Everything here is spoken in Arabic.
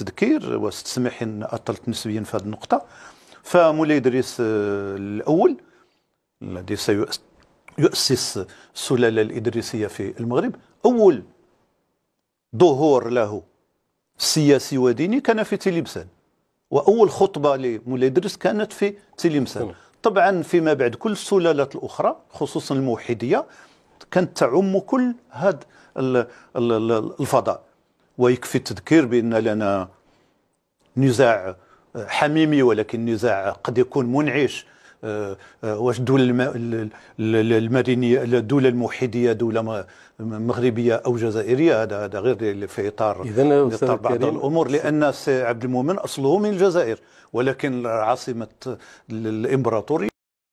التذكير ان اطلت نسبيا في هذه النقطه فمولاي ادريس آه، الاول الذي سيؤسس السلاله الادريسيه في المغرب اول ظهور له سياسي وديني كان في تلمسان واول خطبه لمولاي ادريس كانت في تلمسان طبعا فيما بعد كل السلالات الاخرى خصوصا الموحديه كانت تعم كل هذا الفضاء ويكفي التذكير بأن لنا نزاع حميمي ولكن نزاع قد يكون منعش آه، آه، واش الدول المدنية الدولة الموحدية دولة مغربية أو جزائرية هذا هذا غير في إطار إطار بعض الأمور لأن سي عبد المؤمن أصله من الجزائر ولكن عاصمة الإمبراطورية